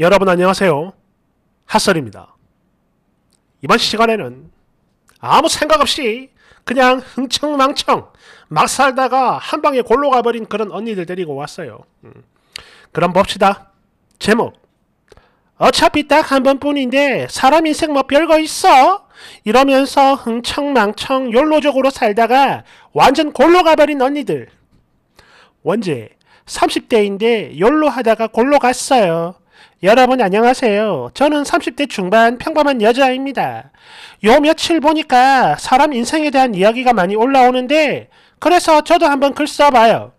여러분 안녕하세요. 핫설입니다. 이번 시간에는 아무 생각 없이 그냥 흥청망청 막 살다가 한 방에 골로 가버린 그런 언니들 데리고 왔어요. 음. 그럼 봅시다. 제목 어차피 딱 한 번뿐인데 사람 인생 뭐 별거 있어? 이러면서 흥청망청 욜로족으로 살다가 완전 골로 가버린 언니들. 원제 30대인데 욜로 하다가 골로 갔어요. 여러분 안녕하세요. 저는 30대 중반 평범한 여자입니다. 요 며칠 보니까 사람 인생에 대한 이야기가 많이 올라오는데 그래서 저도 한번 글 써봐요.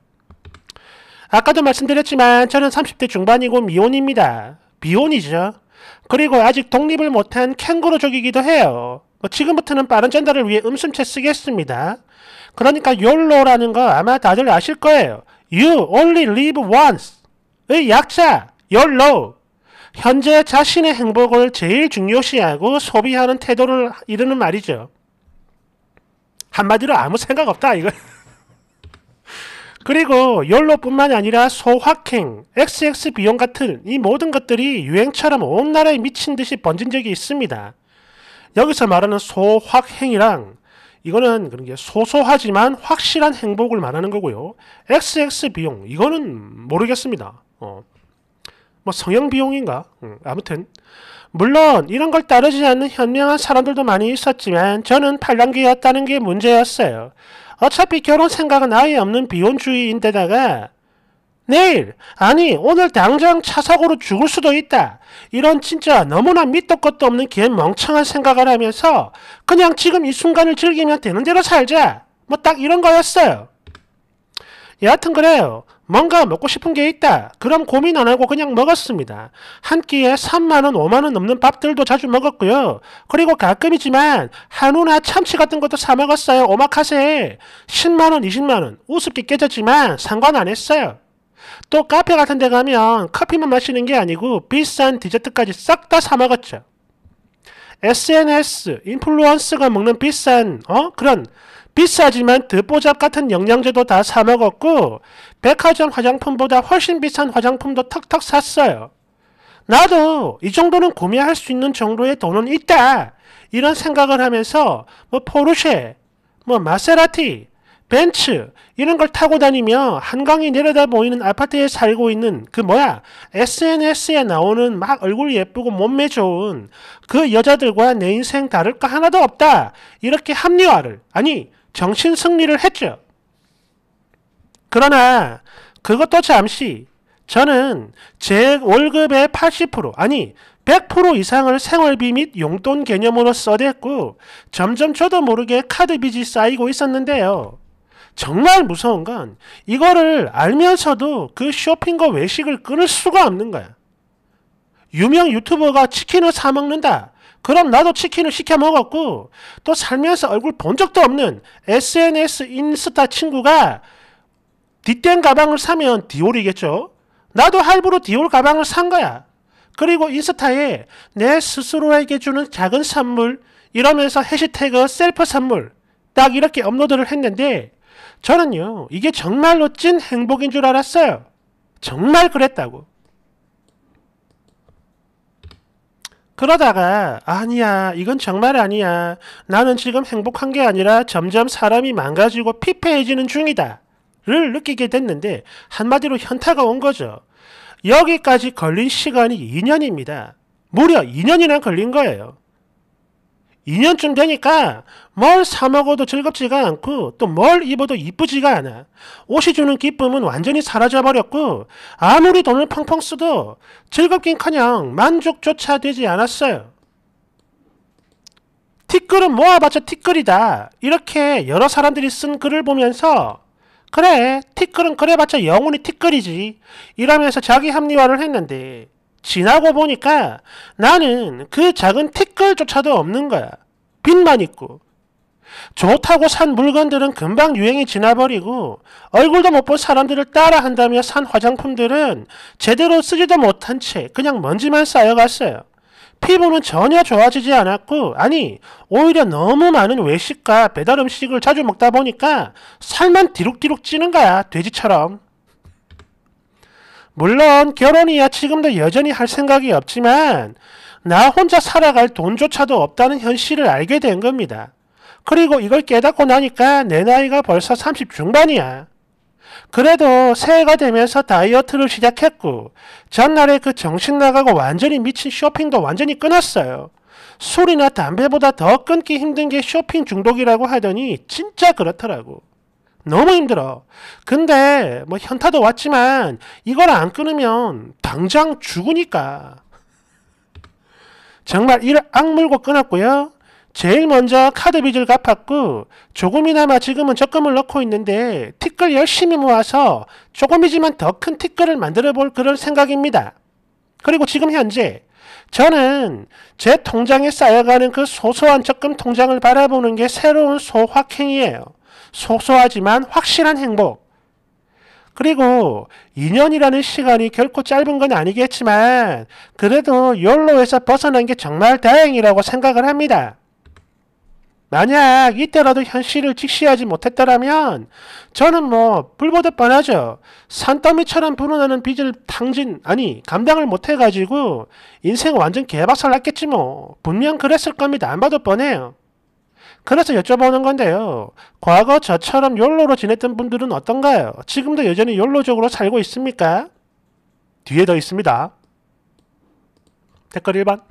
아까도 말씀드렸지만 저는 30대 중반이고 미혼입니다. 미혼이죠. 그리고 아직 독립을 못한 캥거루족이기도 해요. 뭐 지금부터는 빠른 전달을 위해 음슴채 쓰겠습니다. 그러니까 욜로라는 거 아마 다들 아실 거예요. You only live once의 약자. 열로 현재 자신의 행복을 제일 중요시하고 소비하는 태도를 이르는 말이죠. 한마디로 아무 생각 없다 이거. 그리고 열로뿐만 아니라 소확행, XX 비용 같은 이 모든 것들이 유행처럼 온 나라에 미친 듯이 번진 적이 있습니다. 여기서 말하는 소확행이랑 이거는 그런 게 소소하지만 확실한 행복을 말하는 거고요. XX 비용 이거는 모르겠습니다. 어. 뭐 성형 비용인가? 음, 아무튼 물론 이런 걸 따르지 않는 현명한 사람들도 많이 있었지만 저는 팔랑귀였다는 게 문제였어요. 어차피 결혼 생각은 아예 없는 비혼주의인데다가 내일 아니 오늘 당장 차 사고로 죽을 수도 있다 이런 진짜 너무나 밑도 끝도 없는 개 멍청한 생각을 하면서 그냥 지금 이 순간을 즐기면 되는 대로 살자 뭐 딱 이런 거였어요 여하튼 그래요 뭔가 먹고 싶은 게 있다. 그럼 고민 안 하고 그냥 먹었습니다. 한 끼에 3만원, 5만원 넘는 밥들도 자주 먹었고요. 그리고 가끔이지만 한우나 참치 같은 것도 사 먹었어요. 오마카세. 10만원, 20만원. 우습게 깨졌지만 상관 안 했어요. 또 카페 같은 데 가면 커피만 마시는 게 아니고 비싼 디저트까지 싹 다 사 먹었죠. SNS, 인플루언스가 먹는 비싼 어 그런 비싸지만 드보잡 같은 영양제도 다 사 먹었고 백화점 화장품보다 훨씬 비싼 화장품도 턱턱 샀어요. 나도 이 정도는 구매할 수 있는 정도의 돈은 있다. 이런 생각을 하면서 뭐 포르쉐, 뭐 마세라티, 벤츠 이런 걸 타고 다니며 한강이 내려다 보이는 아파트에 살고 있는 그 뭐야 SNS에 나오는 막 얼굴 예쁘고 몸매 좋은 그 여자들과 내 인생 다를 거 하나도 없다 이렇게 합리화를 아니 정신 승리를 했죠. 그러나 그것도 잠시 저는 제 월급의 80% 아니 100% 이상을 생활비 및 용돈 개념으로 써댔고 점점 저도 모르게 카드 빚이 쌓이고 있었는데요. 정말 무서운 건 이거를 알면서도 그 쇼핑과 외식을 끊을 수가 없는 거야. 유명 유튜버가 치킨을 사 먹는다. 그럼 나도 치킨을 시켜 먹었고 또 살면서 얼굴 본 적도 없는 SNS 인스타 친구가 뒷된 가방을 사면 디올이겠죠. 나도 할부로 디올 가방을 산 거야. 그리고 인스타에 내 스스로에게 주는 작은 선물 이러면서 해시태그 셀프 선물 딱 이렇게 업로드를 했는데 저는요 이게 정말로 찐 행복인 줄 알았어요. 정말 그랬다고. 그러다가 아니야 이건 정말 아니야 나는 지금 행복한 게 아니라 점점 사람이 망가지고 피폐해지는 중이다 를 느끼게 됐는데 한마디로 현타가 온 거죠. 여기까지 걸린 시간이 2년입니다. 무려 2년이나 걸린 거예요. 2년쯤 되니까 뭘 사먹어도 즐겁지가 않고 또 뭘 입어도 이쁘지가 않아. 옷이 주는 기쁨은 완전히 사라져버렸고 아무리 돈을 펑펑 쓰도 즐겁긴커녕 만족조차 되지 않았어요. 티끌은 모아봤자 티끌이다. 이렇게 여러 사람들이 쓴 글을 보면서 그래 티끌은 그래봤자 영혼이 티끌이지 이러면서 자기 합리화를 했는데 지나고 보니까 나는 그 작은 티끌조차도 없는 거야. 빛만 있고 좋다고 산 물건들은 금방 유행이 지나버리고 얼굴도 못 본 사람들을 따라한다며 산 화장품들은 제대로 쓰지도 못한 채 그냥 먼지만 쌓여갔어요. 피부는 전혀 좋아지지 않았고 아니 오히려 너무 많은 외식과 배달 음식을 자주 먹다 보니까 살만 디룩디룩 찌는 거야 돼지처럼. 물론 결혼이야 지금도 여전히 할 생각이 없지만 나 혼자 살아갈 돈조차도 없다는 현실을 알게 된 겁니다. 그리고 이걸 깨닫고 나니까 내 나이가 벌써 30 중반이야. 그래도 새해가 되면서 다이어트를 시작했고 전날에 그 정신 나가고 완전히 미친 쇼핑도 완전히 끊었어요. 술이나 담배보다 더 끊기 힘든 게 쇼핑 중독이라고 하더니 진짜 그렇더라고. 너무 힘들어. 근데 뭐 현타도 왔지만 이걸 안 끊으면 당장 죽으니까. 정말 이를 악물고 끊었고요. 제일 먼저 카드 빚을 갚았고 조금이나마 지금은 적금을 넣고 있는데 티끌 열심히 모아서 조금이지만 더 큰 티끌을 만들어 볼 그런 생각입니다. 그리고 지금 현재 저는 제 통장에 쌓여가는 그 소소한 적금 통장을 바라보는 게 새로운 소확행이에요. 소소하지만 확실한 행복. 그리고 2년이라는 시간이 결코 짧은 건 아니겠지만 그래도 연로에서 벗어난 게 정말 다행이라고 생각을 합니다. 만약 이때라도 현실을 직시하지 못했더라면 저는 뭐 불보듯 뻔하죠. 산더미처럼 불어나는 빚을 당진 아니 감당을 못해가지고 인생 완전 개박살 났겠지 뭐 분명 그랬을 겁니다. 안 봐도 뻔해요. 그래서 여쭤보는 건데요. 과거 저처럼 욜로로 지냈던 분들은 어떤가요? 지금도 여전히 욜로적으로 살고 있습니까? 뒤에 더 있습니다. 댓글 1번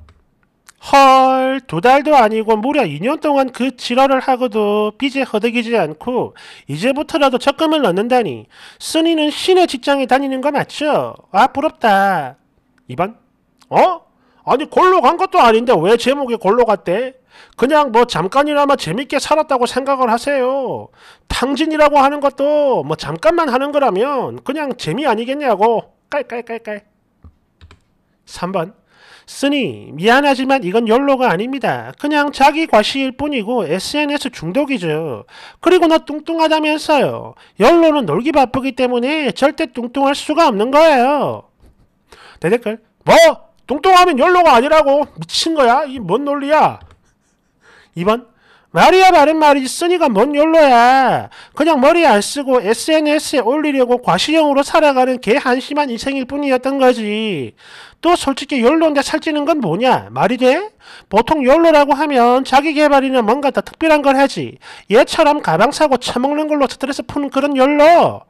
헐, 두 달도 아니고 무려 2년 동안 그 지랄을 하고도 빚에 허덕이지 않고 이제부터라도 적금을 넣는다니 순이는 신의 직장에 다니는 거 맞죠? 아, 부럽다. 2번 어? 아니 골로 간 것도 아닌데 왜 제목이 골로 갔대? 그냥 뭐잠깐이라마 재밌게 살았다고 생각을 하세요. 탕진이라고 하는 것도 뭐 잠깐만 하는 거라면 그냥 재미 아니겠냐고 깔깔깔깔 3번 쓰니 미안하지만 이건 연로가 아닙니다. 그냥 자기 과시일 뿐이고 SNS 중독이죠. 그리고 너 뚱뚱하다면서요. 연로는 놀기 바쁘기 때문에 절대 뚱뚱할 수가 없는 거예요. 내 네, 댓글 뭐? 뚱뚱하면 연로가 아니라고 미친 거야 이 뭔 논리야 2번 말이야 말은 말이 있으니까 뭔 연로야 그냥 머리 안 쓰고 SNS에 올리려고 과시형으로 살아가는 개 한심한 인생일 뿐이었던 거지 또 솔직히 연로인데 살찌는 건 뭐냐 말이 돼? 보통 연로라고 하면 자기 개발이나 뭔가 더 특별한 걸 하지 얘처럼 가방 사고 처먹는 걸로 스트레스 푸는 그런 연로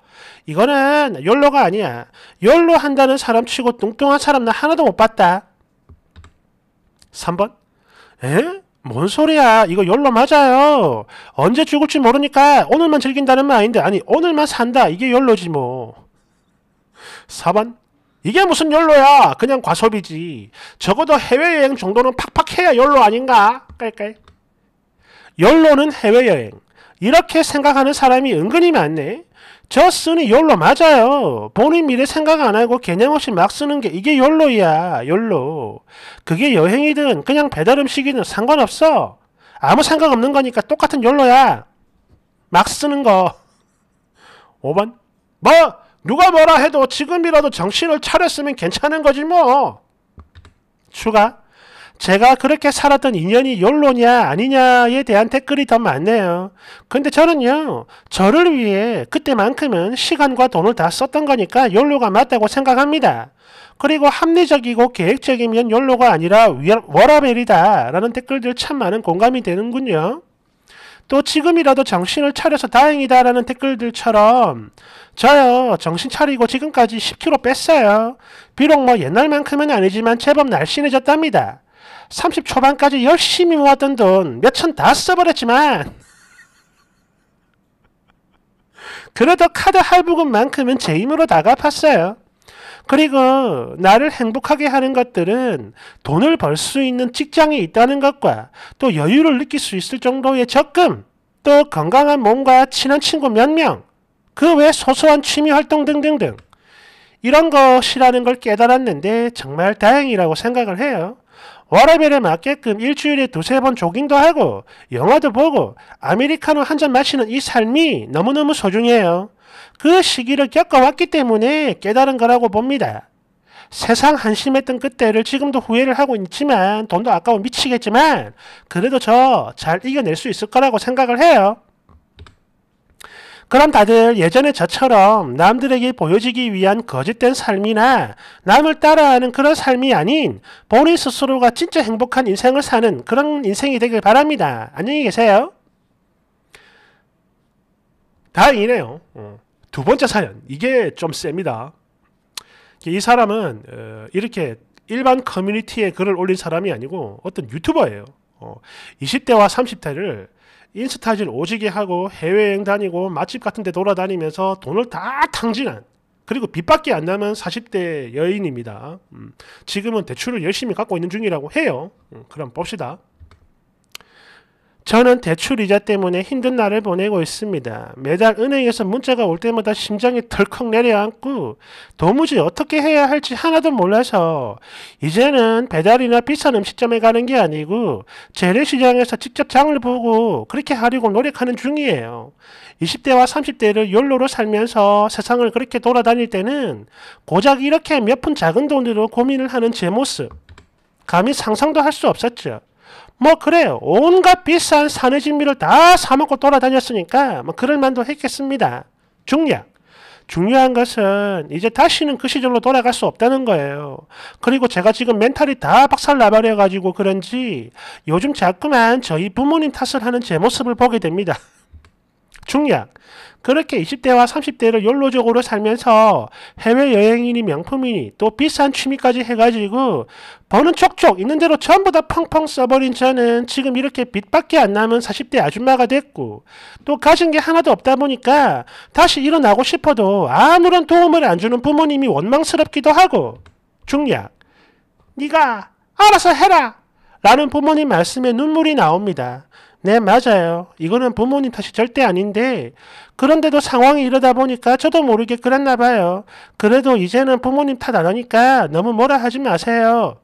이거는 열로가 아니야. 열로 한다는 사람 치고 뚱뚱한 사람 나 하나도 못 봤다. 3번. 에? 뭔 소리야. 이거 열로 맞아요. 언제 죽을지 모르니까 오늘만 즐긴다는 마인드. 아니, 오늘만 산다. 이게 열로지 뭐. 4번. 이게 무슨 열로야. 그냥 과소비지. 적어도 해외여행 정도는 팍팍 해야 열로 아닌가? 깔깔. 열로는 해외여행. 이렇게 생각하는 사람이 은근히 많네. 저 쓰니 욜로 맞아요. 본인 미래 생각 안 하고 개념 없이 막 쓰는 게 이게 욜로야욜로 그게 여행이든 그냥 배달 음식이든 상관없어. 아무 생각 없는 거니까 똑같은 욜로야막 쓰는 거. 5번. 뭐 누가 뭐라 해도 지금이라도 정신을 차렸으면 괜찮은 거지 뭐. 추가. 제가 그렇게 살았던 인연이 욜로냐 아니냐에 대한 댓글이 더 많네요. 근데 저는요. 저를 위해 그때만큼은 시간과 돈을 다 썼던 거니까 욜로가 맞다고 생각합니다. 그리고 합리적이고 계획적이면 욜로가 아니라 워라벨이다 라는 댓글들 참 많은 공감이 되는군요. 또 지금이라도 정신을 차려서 다행이다 라는 댓글들처럼 저요 정신 차리고 지금까지 10kg 뺐어요. 비록 뭐 옛날만큼은 아니지만 제법 날씬해졌답니다. 30 초반까지 열심히 모았던 돈 몇천 다 써버렸지만 그래도 카드 할부금만큼은 제 힘으로 다 갚았어요. 그리고 나를 행복하게 하는 것들은 돈을 벌 수 있는 직장이 있다는 것과 또 여유를 느낄 수 있을 정도의 적금, 또 건강한 몸과 친한 친구 몇 명, 그 외 소소한 취미 활동 등등등 이런 것이라는 걸 깨달았는데 정말 다행이라고 생각을 해요. 월요일에 맞게끔 일주일에 두세 번 조깅도 하고 영화도 보고 아메리카노 한 잔 마시는 이 삶이 너무너무 소중해요. 그 시기를 겪어왔기 때문에 깨달은 거라고 봅니다. 세상 한심했던 그때를 지금도 후회를 하고 있지만 돈도 아까워 미치겠지만 그래도 저 잘 이겨낼 수 있을 거라고 생각을 해요. 그럼 다들 예전에 저처럼 남들에게 보여지기 위한 거짓된 삶이나 남을 따라하는 그런 삶이 아닌 본인 스스로가 진짜 행복한 인생을 사는 그런 인생이 되길 바랍니다. 안녕히 계세요. 다행이네요. 어, 두 번째 사연. 이게 좀 셉니다. 이 사람은 어, 이렇게 일반 커뮤니티에 글을 올린 사람이 아니고 어떤 유튜버예요. 20대와 어, 30대를 인스타질 오지게 하고 해외여행 다니고 맛집 같은 데 돌아다니면서 돈을 다 탕진한 그리고 빚밖에 안 남은 40대 여인입니다. 음, 지금은 대출을 열심히 갖고 있는 중이라고 해요. 음, 그럼 봅시다. 저는 대출 이자 때문에 힘든 날을 보내고 있습니다. 매달 은행에서 문자가 올 때마다 심장이 덜컥 내려앉고 도무지 어떻게 해야 할지 하나도 몰라서 이제는 배달이나 비싼 음식점에 가는 게 아니고 재래시장에서 직접 장을 보고 그렇게 하려고 노력하는 중이에요. 20대와 30대를 연로로 살면서 세상을 그렇게 돌아다닐 때는 고작 이렇게 몇 푼 작은 돈으로 고민을 하는 제 모습 감히 상상도 할 수 없었죠. 뭐 그래 온갖 비싼 산의진미를 다 사먹고 돌아다녔으니까 뭐 그럴만도 했겠습니다. 중략. 중요한 것은 이제 다시는 그 시절로 돌아갈 수 없다는 거예요. 그리고 제가 지금 멘탈이 다 박살나버려가지고 그런지 요즘 자꾸만 저희 부모님 탓을 하는 제 모습을 보게 됩니다. 중약. 그렇게 20대와 30대를 연로적으로 살면서 해외여행이니 명품이니 또 비싼 취미까지 해가지고 버는 촉촉 있는 대로 전부 다 펑펑 써버린 저는 지금 이렇게 빚밖에 안 남은 40대 아줌마가 됐고 또 가진 게 하나도 없다 보니까 다시 일어나고 싶어도 아무런 도움을 안 주는 부모님이 원망스럽기도 하고 중약 네가 알아서 해라 라는 부모님 말씀에 눈물이 나옵니다. 네, 맞아요. 이거는 부모님 탓이 절대 아닌데, 그런데도 상황이 이러다 보니까 저도 모르게 그랬나 봐요. 그래도 이제는 부모님 탓안 하니까 너무 뭐라 하지 마세요.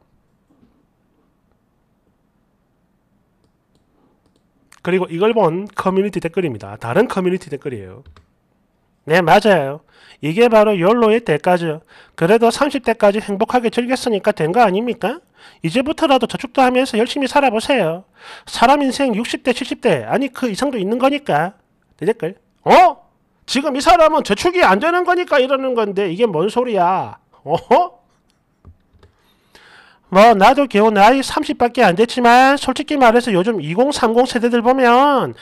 그리고 이걸 본 커뮤니티 댓글입니다. 다른 커뮤니티 댓글이에요. 네, 맞아요. 이게 바로 연로의 대가죠. 그래도 30대까지 행복하게 즐겼으니까 된 거 아닙니까? 이제부터라도 저축도 하면서 열심히 살아보세요. 사람 인생 60대, 70대, 아니 그 이상도 있는 거니까. 내 댓글. 어? 지금 이 사람은 저축이 안 되는 거니까 이러는 건데 이게 뭔 소리야. 어허? 뭐 나도 겨우 나이 30밖에 안 됐지만 솔직히 말해서 요즘 2030 세대들 보면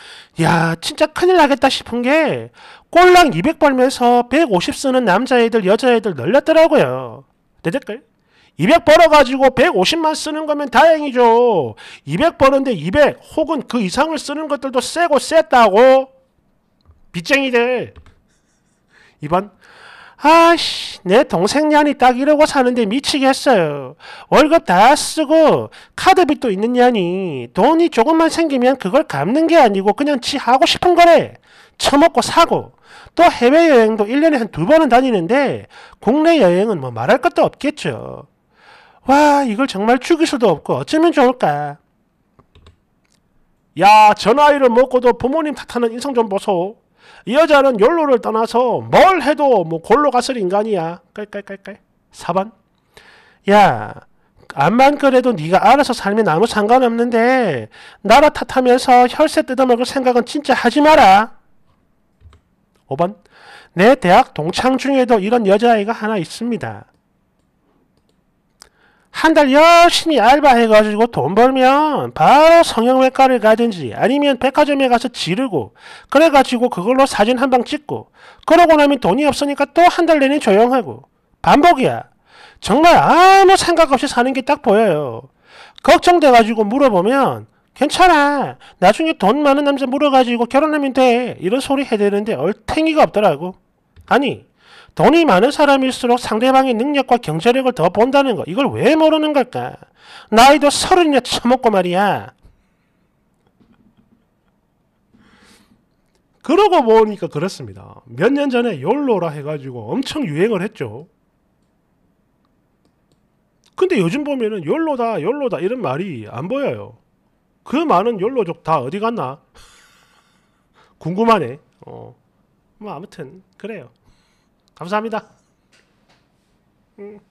야 진짜 큰일 나겠다 싶은 게 꼴랑 200 벌면서 150 쓰는 남자애들 여자애들 널렸더라고요. 내 댓글 200 벌어가지고 150만 쓰는 거면 다행이죠. 200벌었는데200 혹은 그 이상을 쓰는 것들도 세고 셌다고. 빚쟁이들. 이번 아씨 내 동생 년이 딱 이러고 사는데 미치겠어요. 월급 다 쓰고 카드빚도 있는 년이 돈이 조금만 생기면 그걸 갚는 게 아니고 그냥 지 하고 싶은 거래. 처먹고 사고 또 해외여행도 1년에 한 두 번은 다니는데 국내 여행은 뭐 말할 것도 없겠죠. 와 이걸 정말 죽일 수도 없고 어쩌면 좋을까. 야, 저 나이를 먹고도 부모님 탓하는 인성 좀 보소. 이 여자는 연로를 떠나서 뭘 해도 뭐 골로 갔을 인간이야. 깔깔깔깔. 4번. 야, 암만 그래도 네가 알아서 살면 아무 상관없는데 나라 탓하면서 혈세 뜯어먹을 생각은 진짜 하지 마라. 5번. 내 대학 동창 중에도 이런 여자아이가 하나 있습니다. 한달 열심히 알바해가지고 돈 벌면 바로 성형외과를 가든지 아니면 백화점에 가서 지르고 그래가지고 그걸로 사진 한 방 찍고 그러고 나면 돈이 없으니까 또 한 달 내내 조용하고 반복이야. 정말 아무 생각 없이 사는 게 딱 보여요. 걱정돼가지고 물어보면 괜찮아. 나중에 돈 많은 남자 물어가지고 결혼하면 돼. 이런 소리 해대는데 얼탱이가 없더라고. 아니 돈이 많은 사람일수록 상대방의 능력과 경제력을 더 본다는 거. 이걸 왜 모르는 걸까? 나이도 서른이나 처먹고 말이야. 그러고 보니까 그렇습니다. 몇 년 전에 욜로라 해가지고 엄청 유행을 했죠. 근데 요즘 보면은 욜로다, 욜로다 이런 말이 안 보여요. 그 많은 욜로족 다 어디 갔나? 궁금하네. 어. 뭐 아무튼 그래요. 감사합니다. 음.